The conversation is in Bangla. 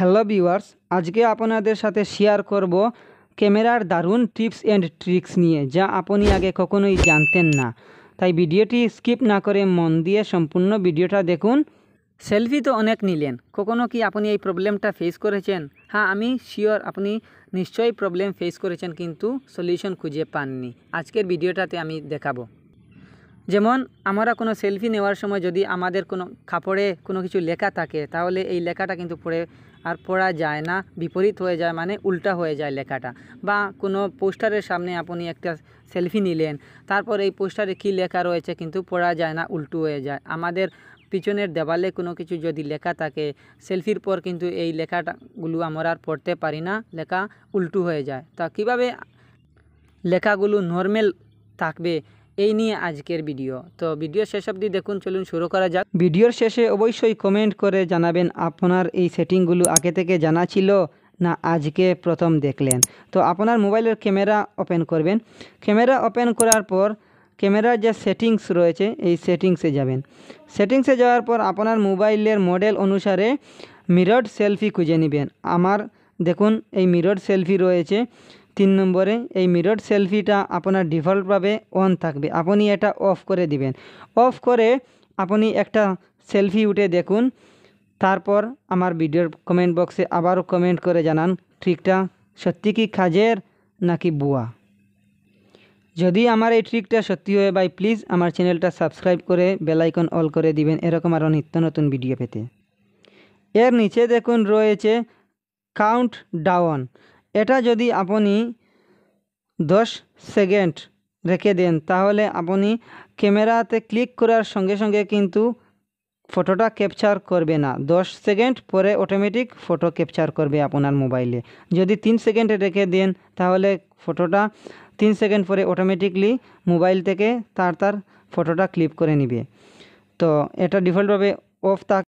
হ্যালো ভিউয়ার্স আজকে আপনাদের সাথে শেয়ার করব ক্যামেরার দারুণ টিপস অ্যান্ড ট্রিক্স নিয়ে যা আপনি আগে কখনোই জানতেন না তাই ভিডিওটি স্কিপ না করে মন দিয়ে সম্পূর্ণ ভিডিওটা দেখুন সেলফি তো অনেক নিলেন কখনো কি আপনি এই প্রবলেমটা ফেস করেছেন হ্যাঁ আমি শিওর আপনি নিশ্চয়ই প্রবলেম ফেস করেছেন কিন্তু সলিউশন খুঁজে পাননি আজকের ভিডিওটাতে আমি দেখাবো যেমন আমরা কোনো সেলফি নেওয়ার সময় যদি আমাদের কোনো কাপড়ে কোনো কিছু লেখা থাকে তাহলে এই লেখাটা কিন্তু পড়ে আর পড়া যায় না বিপরীত হয়ে যায় মানে উল্টা হয়ে যায় লেখাটা বা কোনো পোস্টারের সামনে আপনি একটা সেলফি নিলেন তারপর এই পোস্টারে কী লেখা রয়েছে কিন্তু পড়া যায় না উল্টো হয়ে যায় আমাদের পিছনের দেওয়ালে কোনো কিছু যদি লেখা থাকে সেলফির পর কিন্তু এই লেখাগুলো আমরা আর পড়তে পারি না লেখা উল্টো হয়ে যায় তা কিভাবে লেখাগুলো নর্মেল থাকবে এই নিয়ে আজকের ভিডিও তো ভিডিও শেষ অবধি দেখুন চলুন শুরু করা যাক ভিডিওর শেষে অবশ্যই কমেন্ট করে জানাবেন আপনার এই সেটিংগুলো আগে থেকে জানা ছিল না আজকে প্রথম দেখলেন তো আপনার মোবাইলের ক্যামেরা ওপেন করবেন ক্যামেরা ওপেন করার পর ক্যামেরার যে সেটিংস রয়েছে এই সেটিংসে যাবেন সেটিংসে যাওয়ার পর আপনার মোবাইলের মডেল অনুসারে মিরড সেলফি খুঁজে নেবেন আমার দেখুন এই মিরড সেলফি রয়েছে তিন নম্বরে এই মিরর সেলফিটা আপনার ডিফল্টভাবে অন থাকবে আপনি এটা অফ করে দিবেন অফ করে আপনি একটা সেলফি উঠে দেখুন তারপর আমার ভিডিওর কমেন্ট বক্সে আবারও কমেন্ট করে জানান ট্রিকটা সত্যি কি কাজের নাকি বুয়া যদি আমার এই ট্রিকটা সত্যি হয়ে বাই প্লিজ আমার চ্যানেলটা সাবস্ক্রাইব করে বেলাইকন অল করে দিবেন এরকম আরও নিত্য নতুন ভিডিও পেতে এর নিচে দেখুন রয়েছে কাউন্ট ডাউন এটা যদি আপনি দশ সেকেন্ড রেখে দেন তাহলে আপনি ক্যামেরাতে ক্লিক করার সঙ্গে সঙ্গে কিন্তু ফটোটা ক্যাপচার করবে না দশ সেকেন্ড পরে অটোমেটিক ফটো ক্যাপচার করবে আপনার মোবাইলে যদি তিন সেকেন্ড রেখে দেন তাহলে ফটোটা তিন সেকেন্ড পরে অটোমেটিকলি মোবাইল থেকে তার তার ফটোটা ক্লিক করে নিবে তো এটা ডিফল্টভাবে অফ থাক